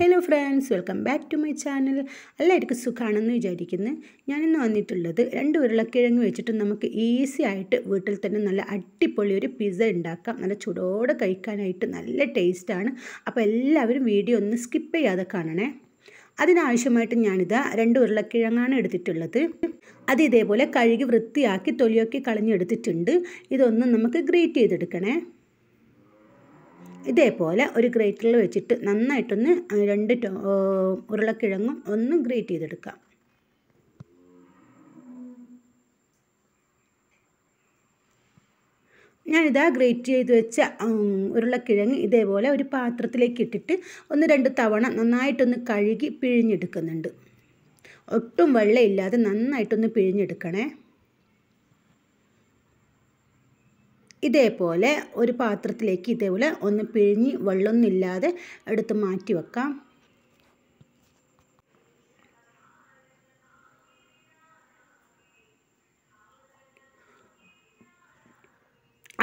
hello friends welcome back to my channel എല്ലാവർക്കും സുഖമാണെന്ന് വിചാരിക്കുന്നു ഞാനിന്ന് വന്നിട്ടുള്ളത് രണ്ട് ഉരുളക്കിഴങ്ങ് വെച്ചിട്ട് നമുക്ക് ഈസി ആയിട്ട് വീട്ടിൽ തന്നെ നല്ല അടിപൊളി ഒരു പിസ്സ ഉണ്ടാക്കാം നല്ല ചൂടോടെ കഴിക്കാനായിട്ട് നല്ല ടേസ്റ്റാണ് അപ്പോൾ എല്ലാവരും വീഡിയോ ഒന്ന് സ്കിപ്പ് ചെയ്യാതെ കാണണേ അതിനാവശ്യമായിട്ട് ഞാനിതാ രണ്ട് ഉരുളക്കിഴങ്ങാണ് എടുത്തിട്ടുള്ളത് അത് ഇതേപോലെ കഴുകി വൃത്തിയാക്കി തൊലിയൊക്കെ കളഞ്ഞെടുത്തിട്ടുണ്ട് ഇതൊന്നും നമുക്ക് ഗ്രേറ്റ് ചെയ്തെടുക്കണേ ഇതേപോലെ ഒരു ഗ്രേറ്ററിൽ വെച്ചിട്ട് നന്നായിട്ടൊന്ന് രണ്ട് ഉരുളക്കിഴങ്ങും ഒന്ന് ഗ്രേറ്റ് ചെയ്തെടുക്കാം ഞാനിതാ ഗ്രേറ്റ് ചെയ്ത് വെച്ച ഉരുളക്കിഴങ്ങ് ഇതേപോലെ ഒരു പാത്രത്തിലേക്ക് ഇട്ടിട്ട് ഒന്ന് രണ്ട് തവണ നന്നായിട്ടൊന്ന് കഴുകി പിഴിഞ്ഞെടുക്കുന്നുണ്ട് ഒട്ടും വെള്ളമില്ലാതെ നന്നായിട്ടൊന്ന് പിഴിഞ്ഞെടുക്കണേ ഇതേപോലെ ഒരു പാത്രത്തിലേക്ക് ഇതേപോലെ ഒന്ന് പിഴിഞ്ഞ് വെള്ളമൊന്നുമില്ലാതെ എടുത്ത് മാറ്റി വെക്കാം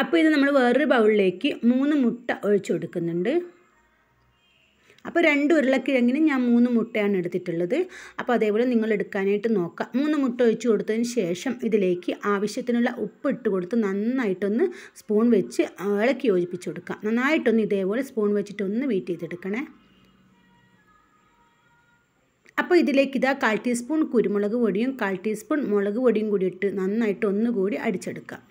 അപ്പോൾ ഇത് നമ്മൾ വേറൊരു ബൗളിലേക്ക് മൂന്ന് മുട്ട ഒഴിച്ചു കൊടുക്കുന്നുണ്ട് അപ്പോൾ രണ്ട് ഉരുളക്കിഴങ്ങിന് ഞാൻ മൂന്ന് മുട്ടയാണ് എടുത്തിട്ടുള്ളത് അപ്പോൾ അതേപോലെ നിങ്ങൾ എടുക്കാനായിട്ട് നോക്കാം മൂന്ന് മുട്ട ഒഴിച്ച് കൊടുത്തതിന് ശേഷം ഇതിലേക്ക് ആവശ്യത്തിനുള്ള ഉപ്പ് ഇട്ട് കൊടുത്ത് നന്നായിട്ടൊന്ന് സ്പൂൺ വെച്ച് ഇളക്കി യോജിപ്പിച്ച് കൊടുക്കാം നന്നായിട്ടൊന്ന് ഇതേപോലെ സ്പൂൺ വെച്ചിട്ടൊന്ന് വീറ്റ് ചെയ്തെടുക്കണേ അപ്പോൾ ഇതിലേക്ക് ഇതാ കാൽ ടീസ്പൂൺ കുരുമുളക് പൊടിയും കാൽ ടീസ്പൂൺ മുളക് പൊടിയും കൂടി ഇട്ട് നന്നായിട്ട് ഒന്നുകൂടി അടിച്ചെടുക്കാം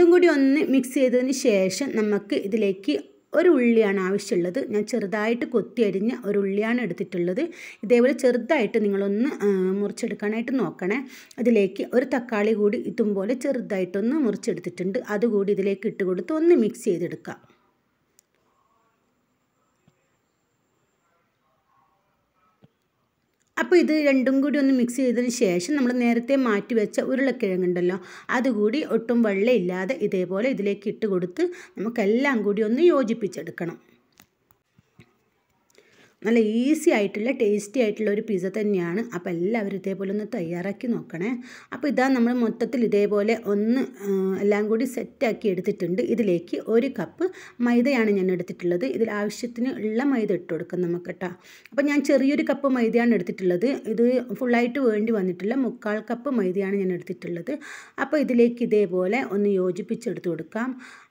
ഇതും കൂടി ഒന്ന് മിക്സ് ചെയ്തതിന് ശേഷം നമുക്ക് ഇതിലേക്ക് ഒരു ഉള്ളിയാണ് ആവശ്യമുള്ളത് ഞാൻ ചെറുതായിട്ട് കൊത്തി അരിഞ്ഞ ഒരു ഉള്ളിയാണ് എടുത്തിട്ടുള്ളത് ഇതേപോലെ ചെറുതായിട്ട് നിങ്ങളൊന്ന് മുറിച്ചെടുക്കാനായിട്ട് നോക്കണേ അതിലേക്ക് ഒരു തക്കാളി കൂടി ഇതും പോലെ ചെറുതായിട്ടൊന്ന് മുറിച്ചെടുത്തിട്ടുണ്ട് അതുകൂടി ഇതിലേക്ക് ഇട്ട് കൊടുത്ത് ഒന്ന് മിക്സ് ചെയ്തെടുക്കാം അപ്പോൾ ഇത് രണ്ടും കൂടി ഒന്ന് മിക്സ് ചെയ്തതിന് ശേഷം നമ്മൾ നേരത്തെ മാറ്റി വെച്ച ഉരുളക്കിഴങ്ങുണ്ടല്ലോ അതുകൂടി ഒട്ടും വെള്ളമില്ലാതെ ഇതേപോലെ ഇതിലേക്ക് ഇട്ട് കൊടുത്ത് നമുക്കെല്ലാം കൂടി ഒന്ന് യോജിപ്പിച്ചെടുക്കണം നല്ല ഈസി ആയിട്ടുള്ള ടേസ്റ്റി ആയിട്ടുള്ള ഒരു പിസ്സ തന്നെയാണ് അപ്പോൾ എല്ലാവരും ഇതേപോലെ ഒന്ന് തയ്യാറാക്കി നോക്കണേ അപ്പോൾ ഇതാ നമ്മൾ മൊത്തത്തിൽ ഇതേപോലെ ഒന്ന് എല്ലാം കൂടി സെറ്റാക്കി എടുത്തിട്ടുണ്ട് ഇതിലേക്ക് ഒരു കപ്പ് മൈദയാണ് ഞാൻ എടുത്തിട്ടുള്ളത് ഇതിൽ ആവശ്യത്തിന് ഉള്ള മൈദ ഇട്ട് കൊടുക്കാം നമുക്ക് കേട്ടോ അപ്പോൾ ഞാൻ ചെറിയൊരു കപ്പ് മൈദയാണ് എടുത്തിട്ടുള്ളത് ഇത് ഫുള്ളായിട്ട് വേണ്ടി വന്നിട്ടില്ല മുക്കാൽ കപ്പ് മൈദയാണ് ഞാൻ എടുത്തിട്ടുള്ളത് അപ്പോൾ ഇതിലേക്ക് ഇതേപോലെ ഒന്ന് യോജിപ്പിച്ചെടുത്ത് കൊടുക്കാം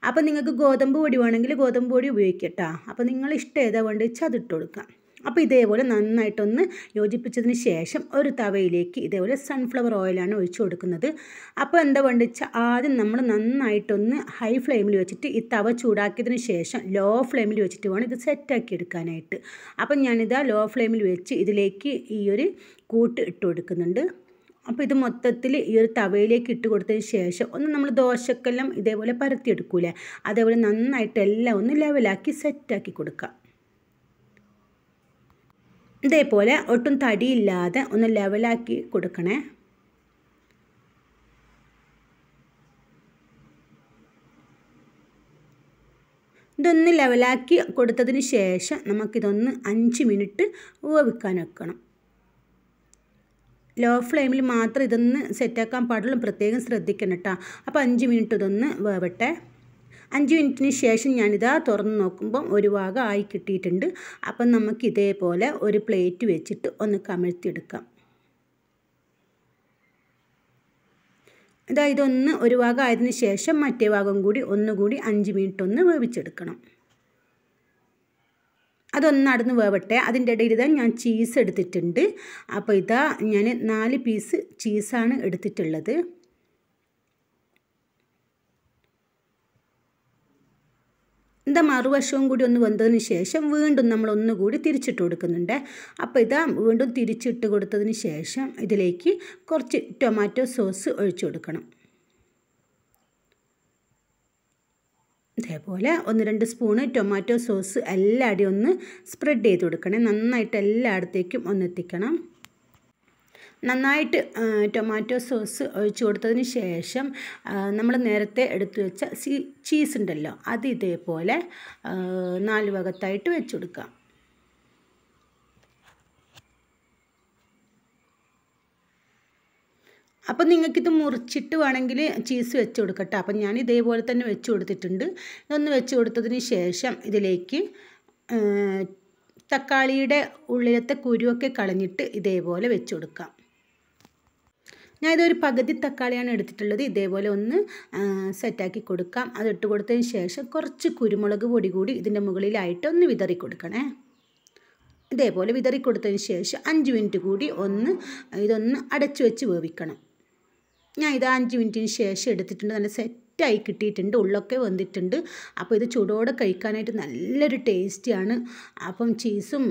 അപ്പോൾ നിങ്ങൾക്ക് ഗോതമ്പ് പൊടി വേണമെങ്കിൽ ഗോതമ്പ് പൊടി ഉപയോഗിക്കട്ടോ അപ്പോൾ നിങ്ങൾ ഇഷ്ടം ഏതാ വേണ്ടത് വെച്ചാൽ അതിട്ട് കൊടുക്കാം അപ്പോൾ ഇതേപോലെ നന്നായിട്ടൊന്ന് യോജിപ്പിച്ചതിന് ശേഷം ഒരു തവയിലേക്ക് ഇതേപോലെ സൺഫ്ലവർ ഓയിലാണ് ഒഴിച്ചു കൊടുക്കുന്നത് അപ്പോൾ എന്താ വേണ്ടത് വെച്ചാൽ ആദ്യം നമ്മൾ നന്നായിട്ടൊന്ന് ഹൈ ഫ്ലെയിമിൽ വെച്ചിട്ട് ഈ തവ ചൂടാക്കിയതിന് ശേഷം ലോ ഫ്ലെയിമിൽ വെച്ചിട്ട് വേണം ഇത് സെറ്റാക്കി എടുക്കാനായിട്ട് അപ്പം ഞാനിതാ ലോ ഫ്ലെയിമിൽ വെച്ച് ഇതിലേക്ക് ഈ ഒരു കൂട്ട് ഇട്ട് കൊടുക്കുന്നുണ്ട് അപ്പോൾ ഇത് മൊത്തത്തിൽ ഈ ഒരു തവയിലേക്ക് ഇട്ട് കൊടുത്തതിന് ശേഷം ഒന്ന് നമ്മൾ ദോശക്കെല്ലാം ഇതേപോലെ പരത്തിയെടുക്കൂലേ അതേപോലെ നന്നായിട്ട് എല്ലാം ഒന്ന് ലെവലാക്കി സെറ്റാക്കി കൊടുക്കുക ഇതേപോലെ ഒട്ടും തടിയില്ലാതെ ഒന്ന് ലെവലാക്കി കൊടുക്കണേ ഇതൊന്ന് ലെവലാക്കി കൊടുത്തതിന് ശേഷം നമുക്കിതൊന്ന് അഞ്ച് മിനിറ്റ് വെക്കാൻ വെക്കണം ലോ ഫ്ലെയിമിൽ മാത്രം ഇതൊന്ന് സെറ്റാക്കാൻ പാടുള്ളൂ പ്രത്യേകം ശ്രദ്ധിക്കണം കേട്ടോ അപ്പോൾ അഞ്ച് മിനിറ്റ് ഇതൊന്ന് വേവട്ടെ അഞ്ച് മിനിറ്റിന് ശേഷം ഞാനിതാ തുറന്ന് നോക്കുമ്പം ഒരു ഭാഗം ആയി കിട്ടിയിട്ടുണ്ട് അപ്പം നമുക്ക് ഇതേപോലെ ഒരു പ്ലേറ്റ് വെച്ചിട്ട് ഒന്ന് കമിഴ്ത്തിയെടുക്കാം ഇതാ ഒന്ന് ഒരു ഭാഗം ആയതിനു ശേഷം മറ്റേ ഭാഗം കൂടി ഒന്നുകൂടി അഞ്ച് മിനിറ്റ് ഒന്ന് വേവിച്ചെടുക്കണം അതൊന്നടന്ന് വേവട്ടെ അതിൻ്റെ ഇടയിൽ ഇതാ ഞാൻ ചീസ് എടുത്തിട്ടുണ്ട് അപ്പോൾ ഇതാ ഞാൻ നാല് പീസ് ചീസാണ് എടുത്തിട്ടുള്ളത് എന്താ മറുവശവും കൂടി ഒന്ന് വെന്തതിന് ശേഷം വീണ്ടും നമ്മൾ ഒന്നുകൂടി തിരിച്ചിട്ട് കൊടുക്കുന്നുണ്ട് അപ്പോൾ ഇതാ വീണ്ടും തിരിച്ചിട്ട് കൊടുത്തതിന് ശേഷം ഇതിലേക്ക് കുറച്ച് ടൊമാറ്റോ സോസ് ഒഴിച്ചു കൊടുക്കണം അതേപോലെ ഒന്ന് രണ്ട് സ്പൂണ് ടൊമാറ്റോ സോസ് എല്ലാടിയും ഒന്ന് സ്പ്രെഡ് ചെയ്ത് കൊടുക്കണേ നന്നായിട്ട് എല്ലായിടത്തേക്കും ഒന്ന് എത്തിക്കണം നന്നായിട്ട് ടൊമാറ്റോ സോസ് ഒഴിച്ചു കൊടുത്തതിന് ശേഷം നമ്മൾ നേരത്തെ എടുത്തു വെച്ച സീ ചീസ് ഉണ്ടല്ലോ അത് ഇതേപോലെ നാല് ഭാഗത്തായിട്ട് വെച്ചു കൊടുക്കാം അപ്പം നിങ്ങൾക്കിത് മുറിച്ചിട്ട് വേണമെങ്കിൽ ചീസ് വെച്ച് കൊടുക്കട്ടെ അപ്പം ഞാൻ ഇതേപോലെ തന്നെ വെച്ച് കൊടുത്തിട്ടുണ്ട് ഇതൊന്ന് വെച്ച് കൊടുത്തതിന് ശേഷം ഇതിലേക്ക് തക്കാളിയുടെ ഉള്ളിലത്തെ കുരുവൊക്കെ കളഞ്ഞിട്ട് ഇതേപോലെ വെച്ച് കൊടുക്കാം ഞാൻ ഇതൊരു പകുതി തക്കാളിയാണ് എടുത്തിട്ടുള്ളത് ഇതേപോലെ ഒന്ന് സെറ്റാക്കി കൊടുക്കാം അതിട്ട് കൊടുത്തതിന് ശേഷം കുറച്ച് കുരുമുളക് പൊടി കൂടി ഇതിൻ്റെ മുകളിലായിട്ട് ഒന്ന് വിതറി കൊടുക്കണേ ഇതേപോലെ വിതറി കൊടുത്തതിന് ശേഷം അഞ്ച് മിനിറ്റ് കൂടി ഒന്ന് ഇതൊന്ന് അടച്ചു വെച്ച് വേവിക്കണം ഞാൻ ഇത് അഞ്ച് മിനിറ്റിന് ശേഷം എടുത്തിട്ടുണ്ട് നല്ല സെറ്റ് സെറ്റായി കിട്ടിയിട്ടുണ്ട് ഉള്ളൊക്കെ വന്നിട്ടുണ്ട് അപ്പോൾ ഇത് ചൂടോടെ കഴിക്കാനായിട്ട് നല്ലൊരു ടേസ്റ്റിയാണ് അപ്പം ചീസും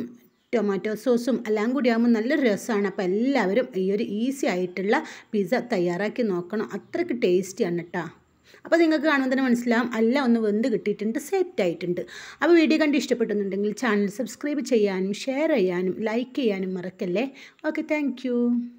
ടൊമാറ്റോ സോസും എല്ലാം കൂടി ആകുമ്പോൾ നല്ല രസമാണ് അപ്പോൾ എല്ലാവരും ഈ ഒരു ഈസി ആയിട്ടുള്ള പിസ്സ തയ്യാറാക്കി നോക്കണം അത്രയ്ക്ക് ടേസ്റ്റിയാണ് കേട്ടോ അപ്പോൾ നിങ്ങൾക്ക് കാണുമ്പോൾ തന്നെ മനസ്സിലാവും എല്ലാം ഒന്ന് വെന്ത് കിട്ടിയിട്ടുണ്ട് സെറ്റ് ആയിട്ടുണ്ട് അപ്പോൾ വീഡിയോ കണ്ട് ഇഷ്ടപ്പെട്ടുന്നുണ്ടെങ്കിൽ ചാനൽ സബ്സ്ക്രൈബ് ചെയ്യാനും ഷെയർ ചെയ്യാനും ലൈക്ക് ചെയ്യാനും മറക്കല്ലേ ഓക്കെ താങ്ക്